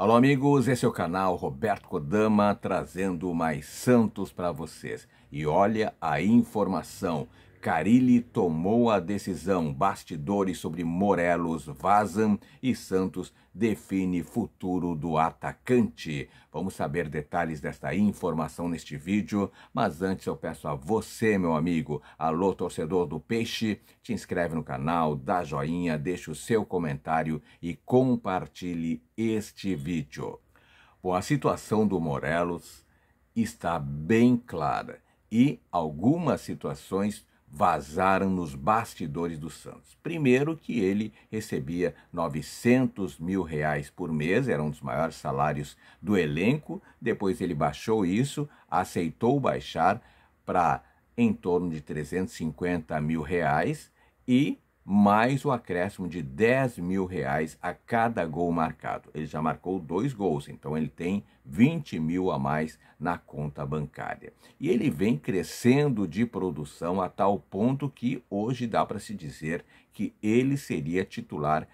Alô, amigos, esse é o canal Roberto Kodama trazendo mais santos para vocês. E olha a informação Carilli tomou a decisão. Bastidores sobre Morelos vazam e Santos define futuro do atacante. Vamos saber detalhes desta informação neste vídeo, mas antes eu peço a você, meu amigo, alô torcedor do Peixe, te inscreve no canal, dá joinha, deixa o seu comentário e compartilhe este vídeo. Bom, a situação do Morelos está bem clara e algumas situações vazaram nos bastidores do Santos. Primeiro que ele recebia 900 mil reais por mês, era um dos maiores salários do elenco. Depois ele baixou isso, aceitou baixar para em torno de 350 mil reais e mais o acréscimo de 10 mil reais a cada gol marcado. Ele já marcou dois gols, então ele tem 20 mil a mais na conta bancária. E ele vem crescendo de produção a tal ponto que hoje dá para se dizer que ele seria titular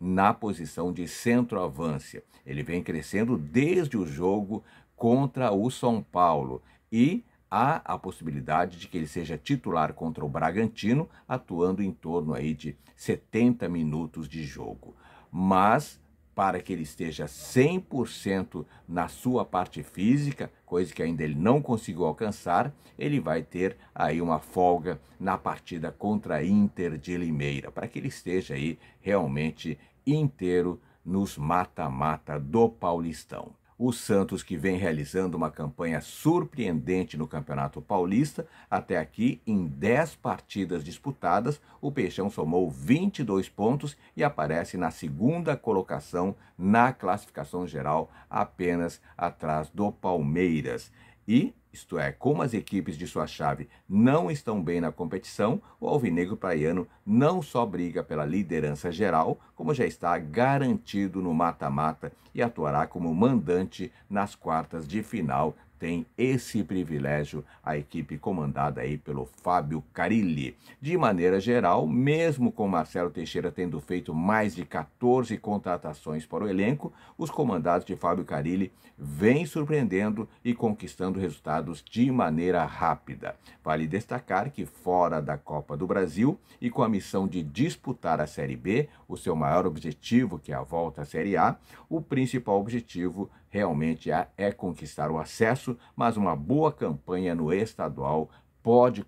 na posição de centroavância. Ele vem crescendo desde o jogo contra o São Paulo e há a possibilidade de que ele seja titular contra o Bragantino, atuando em torno aí de 70 minutos de jogo. Mas para que ele esteja 100% na sua parte física, coisa que ainda ele não conseguiu alcançar, ele vai ter aí uma folga na partida contra a Inter de Limeira, para que ele esteja aí realmente inteiro nos mata-mata do Paulistão. O Santos, que vem realizando uma campanha surpreendente no Campeonato Paulista, até aqui, em 10 partidas disputadas, o Peixão somou 22 pontos e aparece na segunda colocação na classificação geral, apenas atrás do Palmeiras. E isto é, como as equipes de sua chave não estão bem na competição, o alvinegro praiano não só briga pela liderança geral, como já está garantido no mata-mata e atuará como mandante nas quartas de final tem esse privilégio a equipe comandada aí pelo Fábio Carilli. De maneira geral, mesmo com Marcelo Teixeira tendo feito mais de 14 contratações para o elenco, os comandados de Fábio Carilli vêm surpreendendo e conquistando resultados de maneira rápida. Vale destacar que fora da Copa do Brasil e com a missão de disputar a Série B, o seu maior objetivo, que é a volta à Série A, o principal objetivo realmente é conquistar o acesso, mas uma boa campanha no estadual pode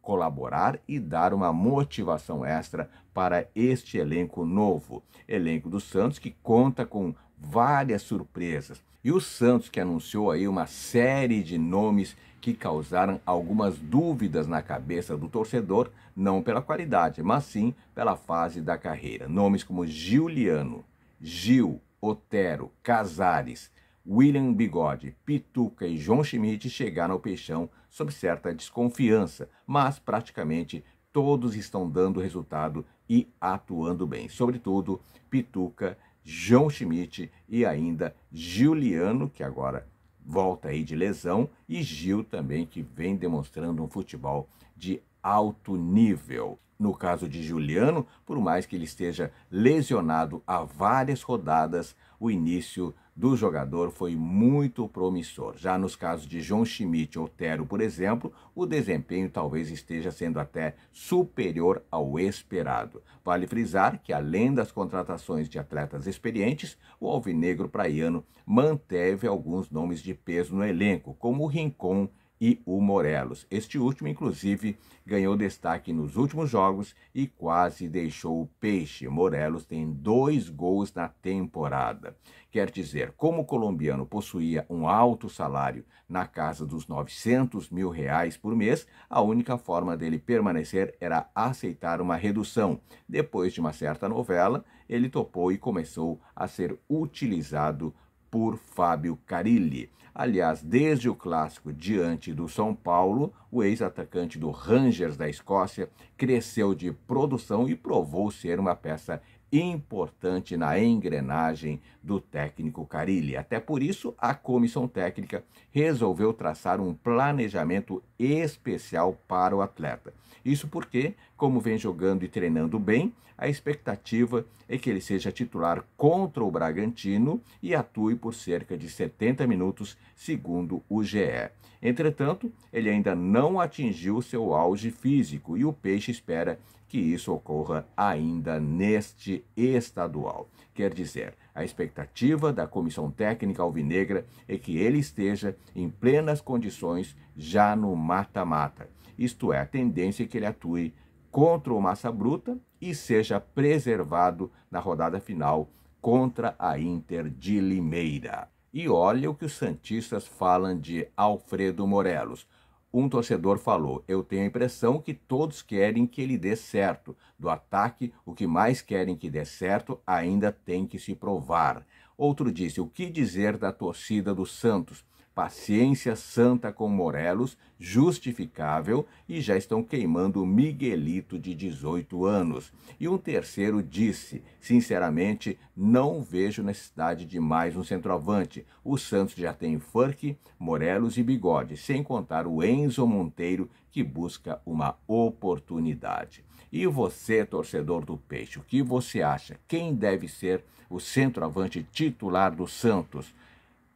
colaborar e dar uma motivação extra para este elenco novo. Elenco do Santos que conta com várias surpresas. E o Santos que anunciou aí uma série de nomes que causaram algumas dúvidas na cabeça do torcedor, não pela qualidade, mas sim pela fase da carreira. Nomes como Giuliano, Gil, Otero, Casares, William Bigode, Pituca e João Schmidt chegaram ao Peixão sob certa desconfiança, mas praticamente todos estão dando resultado e atuando bem. Sobretudo, Pituca, João Schmidt e ainda Giuliano, que agora volta aí de lesão, e Gil também, que vem demonstrando um futebol de alto nível. No caso de Juliano, por mais que ele esteja lesionado há várias rodadas, o início do jogador foi muito promissor. Já nos casos de João Schmidt ou Otero, por exemplo, o desempenho talvez esteja sendo até superior ao esperado. Vale frisar que, além das contratações de atletas experientes, o alvinegro praiano manteve alguns nomes de peso no elenco, como o Rincon e o Morelos. Este último, inclusive, ganhou destaque nos últimos jogos e quase deixou o peixe. Morelos tem dois gols na temporada. Quer dizer, como o colombiano possuía um alto salário na casa dos 900 mil reais por mês, a única forma dele permanecer era aceitar uma redução. Depois de uma certa novela, ele topou e começou a ser utilizado por Fábio Carilli. Aliás, desde o clássico diante do São Paulo, o ex-atacante do Rangers da Escócia cresceu de produção e provou ser uma peça importante na engrenagem do técnico Carilli. Até por isso, a comissão técnica resolveu traçar um planejamento especial para o atleta. Isso porque como vem jogando e treinando bem, a expectativa é que ele seja titular contra o Bragantino e atue por cerca de 70 minutos, segundo o GE. Entretanto, ele ainda não atingiu seu auge físico e o Peixe espera que isso ocorra ainda neste estadual. Quer dizer, a expectativa da comissão técnica alvinegra é que ele esteja em plenas condições já no mata-mata. Isto é, a tendência é que ele atue contra o Massa Bruta e seja preservado na rodada final contra a Inter de Limeira. E olha o que os Santistas falam de Alfredo Morelos. Um torcedor falou: Eu tenho a impressão que todos querem que ele dê certo. Do ataque, o que mais querem que dê certo ainda tem que se provar. Outro disse: O que dizer da torcida do Santos? paciência santa com Morelos, justificável, e já estão queimando Miguelito de 18 anos. E um terceiro disse: sinceramente, não vejo necessidade de mais um centroavante. O Santos já tem Furk, Morelos e Bigode, sem contar o Enzo Monteiro, que busca uma oportunidade. E você, torcedor do Peixe, o que você acha? Quem deve ser o centroavante titular do Santos?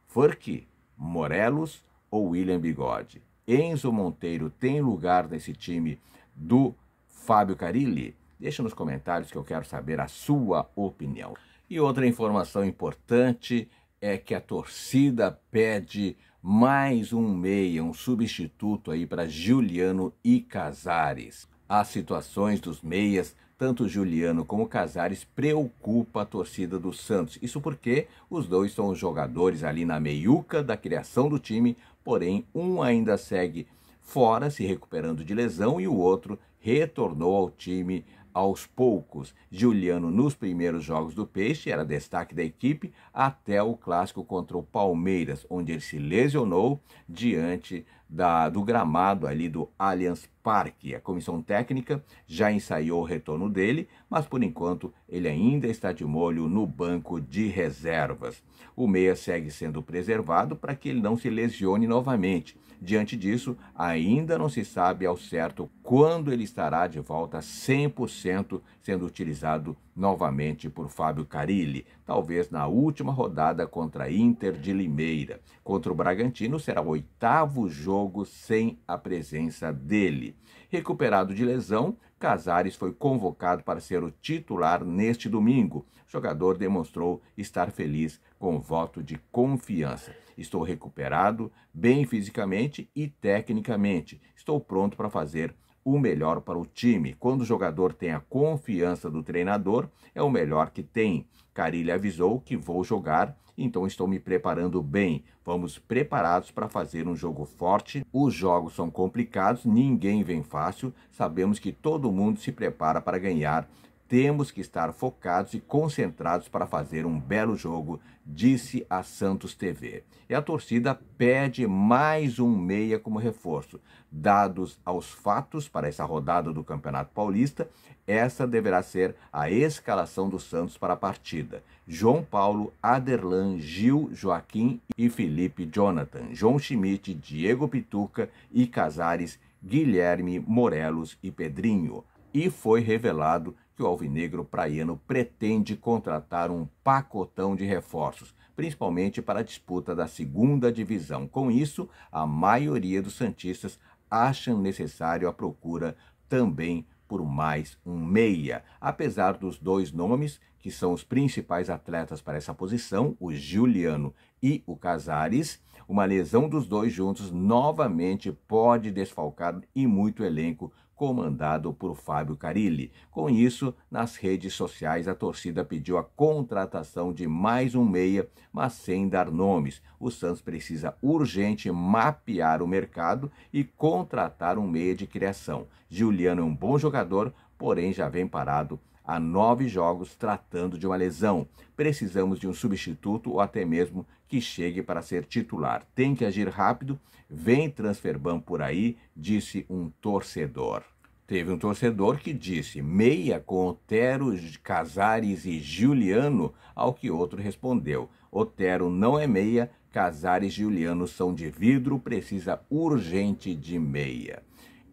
Furk, Morelos ou William Bigode? Enzo Monteiro tem lugar nesse time do Fábio Carilli? Deixa nos comentários que eu quero saber a sua opinião. E outra informação importante é que a torcida pede mais um meia, um substituto aí para Juliano e Casares. As situações dos meias tanto Juliano como Casares preocupa a torcida do Santos. Isso porque os dois são os jogadores ali na meiuca da criação do time, porém um ainda segue fora, se recuperando de lesão, e o outro retornou ao time aos poucos. Juliano, nos primeiros jogos do Peixe, era destaque da equipe até o clássico contra o Palmeiras, onde ele se lesionou diante da, do gramado ali do Allianz Parque. A comissão técnica já ensaiou o retorno dele, mas por enquanto ele ainda está de molho no banco de reservas. O meia segue sendo preservado para que ele não se lesione novamente. Diante disso, ainda não se sabe ao certo quando ele estará de volta 100% sendo utilizado novamente por Fábio Carilli, talvez na última rodada contra Inter de Limeira. Contra o Bragantino será o oitavo jogo sem a presença dele. Recuperado de lesão, Casares foi convocado para ser o titular neste domingo. O jogador demonstrou estar feliz com o voto de confiança. Estou recuperado, bem fisicamente e tecnicamente. Estou pronto para fazer o melhor para o time. Quando o jogador tem a confiança do treinador, é o melhor que tem. Carilli avisou que vou jogar, então estou me preparando bem. Vamos preparados para fazer um jogo forte. Os jogos são complicados, ninguém vem fácil. Sabemos que todo mundo se prepara para ganhar. Temos que estar focados e concentrados para fazer um belo jogo, disse a Santos TV. E a torcida pede mais um meia como reforço. Dados aos fatos para essa rodada do Campeonato Paulista, essa deverá ser a escalação do Santos para a partida. João Paulo, Aderlan, Gil, Joaquim e Felipe Jonathan, João Schmidt, Diego Pituca e Casares, Guilherme, Morelos e Pedrinho e foi revelado que o alvinegro praiano pretende contratar um pacotão de reforços, principalmente para a disputa da segunda divisão. Com isso, a maioria dos santistas acham necessário a procura também por mais um meia. Apesar dos dois nomes, que são os principais atletas para essa posição, o Juliano e o Casares, uma lesão dos dois juntos novamente pode desfalcar e muito elenco comandado por Fábio Carilli. Com isso, nas redes sociais, a torcida pediu a contratação de mais um meia, mas sem dar nomes. O Santos precisa urgente mapear o mercado e contratar um meia de criação. Juliano é um bom jogador, porém já vem parado a nove jogos tratando de uma lesão. Precisamos de um substituto ou até mesmo que chegue para ser titular. Tem que agir rápido, vem transferban por aí, disse um torcedor. Teve um torcedor que disse meia com Otero, Casares e Juliano, ao que outro respondeu: Otero não é meia, Casares e Juliano são de vidro, precisa urgente de meia.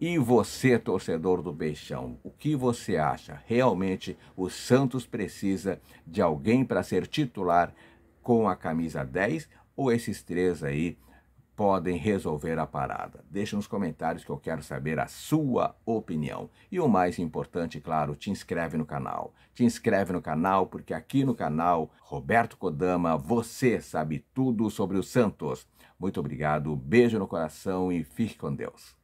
E você, torcedor do Peixão, o que você acha? Realmente o Santos precisa de alguém para ser titular com a camisa 10 ou esses três aí podem resolver a parada? Deixa nos comentários que eu quero saber a sua opinião. E o mais importante, claro, te inscreve no canal. Te inscreve no canal porque aqui no canal Roberto Kodama você sabe tudo sobre o Santos. Muito obrigado, beijo no coração e fique com Deus.